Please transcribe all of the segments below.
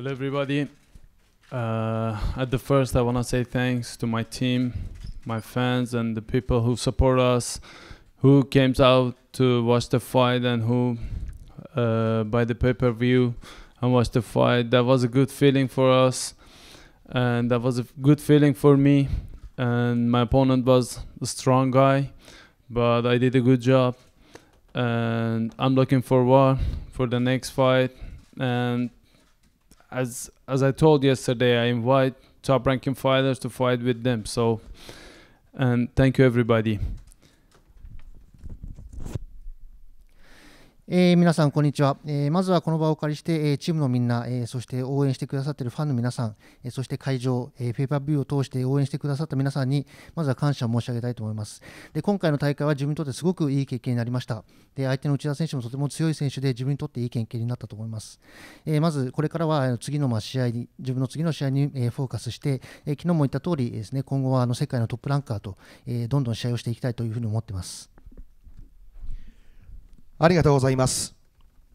Hello, everybody. Uh, at the first, I want to say thanks to my team, my fans, and the people who support us, who came out to watch the fight, and who uh, buy the pay per view and watch the fight. That was a good feeling for us, and that was a good feeling for me. And my opponent was a strong guy, but I did a good job. And I'm looking forward for the next fight. And as as I told yesterday, I invite top ranking fighters to fight with them. So, and thank you everybody. えー、皆さん、こんにちは、えー、まずはこの場をお借りして、えー、チームのみんな、えそして応援してくださっているファンの皆さん、えそして会場、えペーパービューを通して応援してくださった皆さんに、まずは感謝を申し上げたいと思います。で今回の大会は自分にとってすごくいい経験になりました。で相手の内田選手もとても強い選手で、自分にとっていい経験になったと思います。えまず、これからは次のま試合に、自分の次の試合に、えフォーカスして、え昨日も言った通りですね今後はあの世界のトップランカーと、えどんどん試合をしていきたいというふうに思っています。ありがとうございます。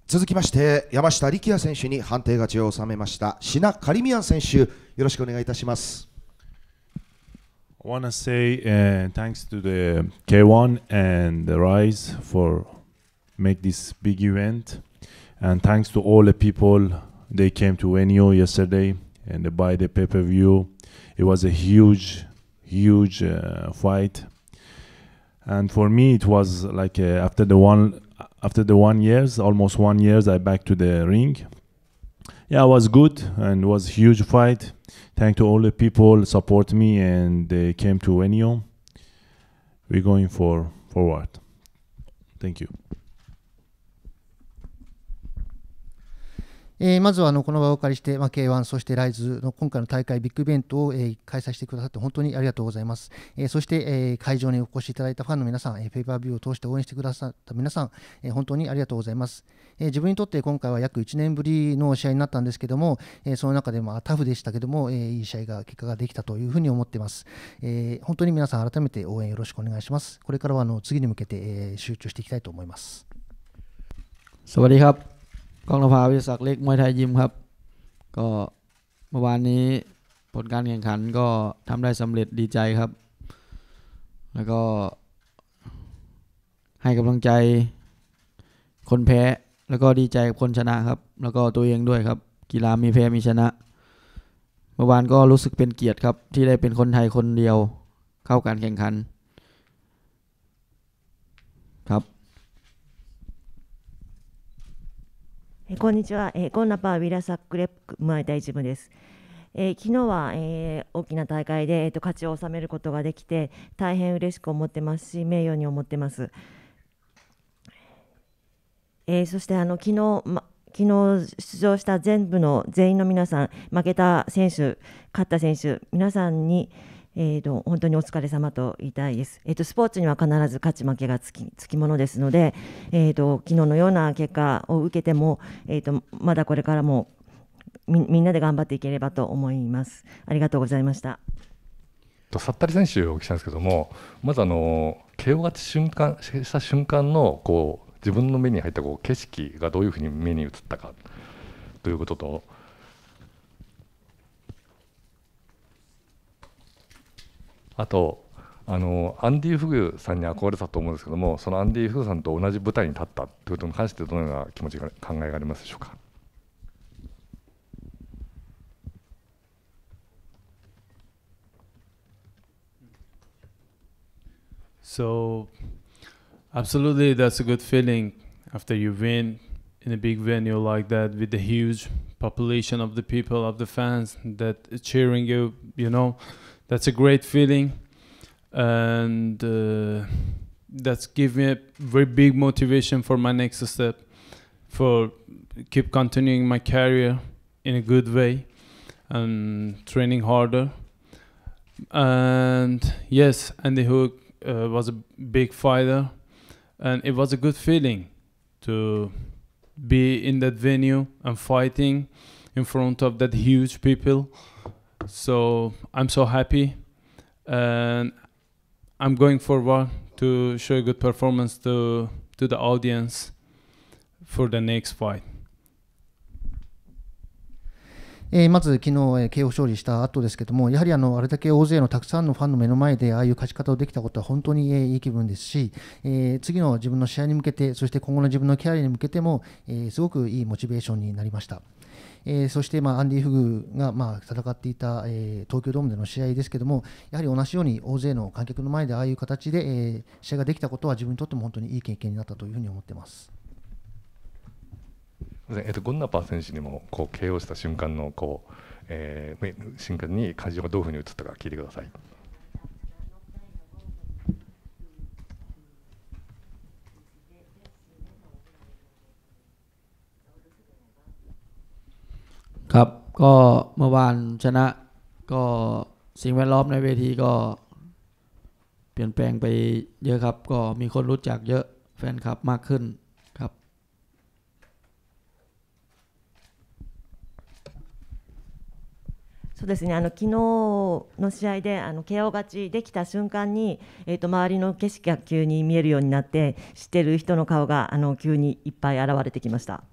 続きまして山下力也選手に判定勝ちを収めましたシナ・カリミアン選手よろしくお願いいたします。I want to say uh, thanks to the K1 and the Rise for make this big event and thanks to all the people they came to Enio yesterday and they buy the pay-per-view. It was a huge, huge uh, fight and for me it was like uh, after the one after the one years almost one years i back to the ring yeah it was good and was huge fight thank to all the people support me and they came to Enion. we're going for forward thank you えー、まずはあのこの場をお借りして、まあ、K1、そしてライズの今回の大会、ビッグイベントを、えー、開催してくださって本当にありがとうございます。えー、そして、え会場にお越しいただいたファンの皆さん、えペーパービューを通して応援してくださった皆さん、え本当にありがとうございます。え自分にとって今回は約1年ぶりの試合になったんですけども、えその中でまあタフでしたけども、えいい試合が、結果ができたというふうに思っています。え本当に皆さん、改めて応援よろしくお願いします。これからはあの次に向けて、え集中していきたいと思います。สวัสดีครับกองรพาวิศักดิ์เล็กมวยไทยยิมครับ ก็เมื่อวานนี้ผลการแข่งขันก็ทำได้สำเร็จดีใจครับ แล้วก็ ให้กำลังใจคนแพ้แล้วก็ดีใจกับคนชนะครับแล้วก็ตัวเองด้วยครับ กีฬามีแพ้มีชนะเมื่อวานก็รู้สึกเป็นเกียรติครับ ที่ได้เป็นคนไทยคนเดียวเข้าการแข่งขันえこんにちは、えー、コンナパーウィラサックレックムアイタイジムです。えー、昨日は、えー、大きな大会で、えーと、と勝ちを収めることができて大変嬉しく思ってますし名誉に思ってます。えー、そしてあの昨日、ま昨日出場した全部の全員の皆さん負けた選手勝った選手皆さんに、えーと、本当にお疲れ様と言いたいです、えーと、スポーツには必ず勝ち負けがつきつきものですので、えーと、昨日のような結果を受けても、えー、とまだこれからもみんなで頑張っていければと思います。ありがとうございましたとさったり選手をお聞きしたんですけどもまずあの KO 勝ち瞬間した瞬間のこう自分の目に入ったこう景色がどういうふうに目に映ったかということとあとあのアンディ・フグさんに憧れたと思うんですけどもそのアンディ・フグさんと同じ舞台に立ったということに関してどのような気持ちが考えがありますでしょうか。So, absolutely, that's a good feeling after you win in a big venue like that with the huge population of the people, of the fans that cheering you, you know. that's a great feeling, and uh, that's giving me a very big motivation for my next step, for keep continuing my career in a good way, and training harder. And yes, Andy Hook uh, was a big fighter, and it was a good feeling to be in that venue and fighting in front of that huge people So I'm so happy, and I'm going forward to show a good performance to to the audience for the next fight. えまず昨日、え KO 勝利した後ですけども、やはりあのあれだけ大勢のたくさんのファンの目の前で、ああいう勝ち方をできたことは本当に、えー、いい気分ですし、え次の自分の試合に向けて、そして今後の自分のキャリアに向けても、えすごくいいモチベーションになりました。えー、そして、まあ、アンディ・フグが、まあ、戦っていた、えー、東京ドームでの試合ですけども、やはり同じように大勢の観客の前でああいう形で、えー、試合ができたことは自分にとっても本当にいい経験になったというふうに思ってます。えっと、ゴンナパー選手にもこう KO した瞬間のこう、えー、瞬間に会場がどういうふうに映ったか聞いてください。ครับก็เมื่อวานชนะก็สิ่งแวดล้อมในเวทีก็เปลี่ยนแปลงไปเยอะครับก็มีคนรู้จักเยอะแฟนคลับมากขึ้นครับそうですねあの昨日の試合であの KO 勝ちできた瞬間に、えー、と周りの景色が急に見えるようになって知ってる人の顔があの急にいっぱい現れてきました。